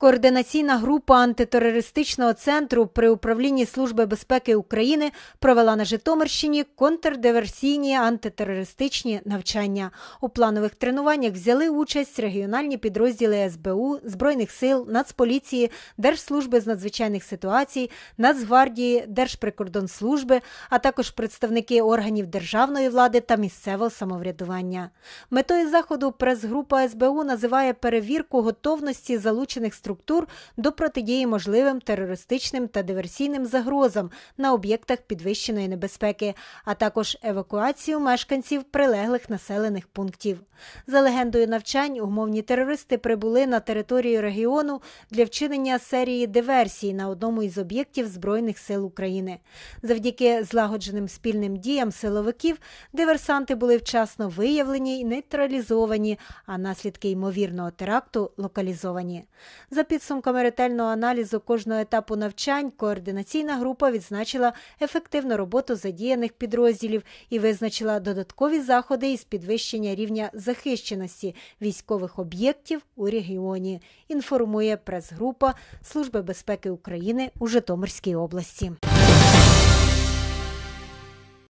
Координаційна група антитерористичного центру при управлінні Служби безпеки України провела на Житомирщині контрдиверсійні антитерористичні навчання. У планових тренуваннях взяли участь регіональні підрозділи СБУ, Збройних сил, Нацполіції, Держслужби з надзвичайних ситуацій, Нацгвардії, Держприкордонслужби, а також представники органів державної влади та місцевого самоврядування. Метою заходу прес-група СБУ називає перевірку готовності залучених структур структур до протидії можливим терористичним та диверсійним загрозам на об'єктах підвищеної небезпеки, а також евакуацію мешканців прилеглих населених пунктів. За легендою навчань, умовні терористи прибули на територію регіону для вчинення серії диверсій на одному із об'єктів Збройних сил України. Завдяки злагодженим спільним діям силовиків диверсанти були вчасно виявлені і нейтралізовані, а наслідки ймовірного теракту локалізовані. За підсумками ретельного аналізу кожного етапу навчань, координаційна група відзначила ефективну роботу задіяних підрозділів і визначила додаткові заходи із підвищення рівня захищеності військових об'єктів у регіоні. Інформує прес-група Служби безпеки України у Житомирській області.